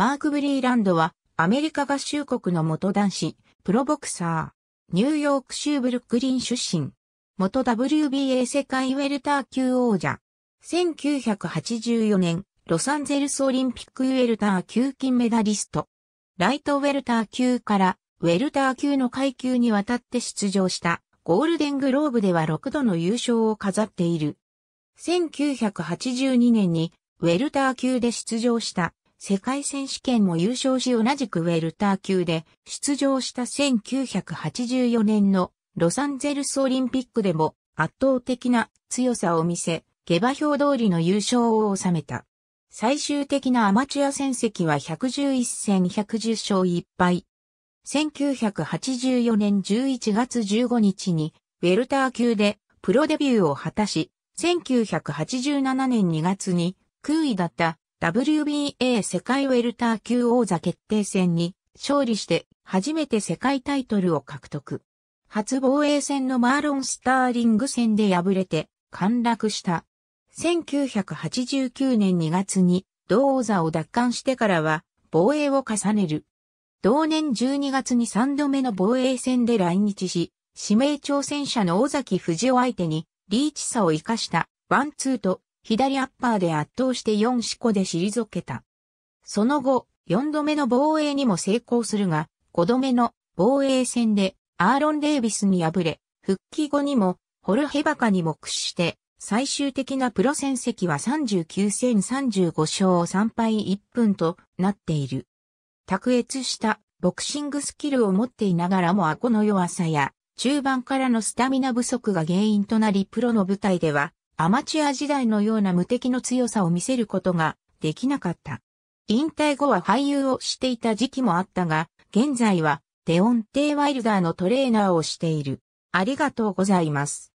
マーク・ブリーランドはアメリカ合衆国の元男子、プロボクサー、ニューヨーク州ブルックリン出身、元 WBA 世界ウェルター級王者、1984年ロサンゼルスオリンピックウェルター級金メダリスト、ライトウェルター級からウェルター級の階級にわたって出場したゴールデングローブでは6度の優勝を飾っている。1982年にウェルター級で出場した世界選手権も優勝し同じくウェルター級で出場した1984年のロサンゼルスオリンピックでも圧倒的な強さを見せ、下馬評通りの優勝を収めた。最終的なアマチュア戦績は111戦110勝1敗。1984年11月15日にウェルター級でプロデビューを果たし、1987年2月に空位だった WBA 世界ウェルター級王座決定戦に勝利して初めて世界タイトルを獲得。初防衛戦のマーロン・スターリング戦で敗れて陥落した。1989年2月に同王座を奪還してからは防衛を重ねる。同年12月に3度目の防衛戦で来日し、指名挑戦者の尾崎藤を相手にリーチ差を生かしたワンツーと左アッパーで圧倒して4四個で退けた。その後、4度目の防衛にも成功するが、5度目の防衛戦でアーロン・デイビスに敗れ、復帰後にもホルヘバカに目して、最終的なプロ戦績は39戦35勝3敗1分となっている。卓越したボクシングスキルを持っていながらも顎の弱さや中盤からのスタミナ不足が原因となりプロの舞台ではアマチュア時代のような無敵の強さを見せることができなかった。引退後は俳優をしていた時期もあったが、現在はデオンテイ・ワイルダーのトレーナーをしている。ありがとうございます。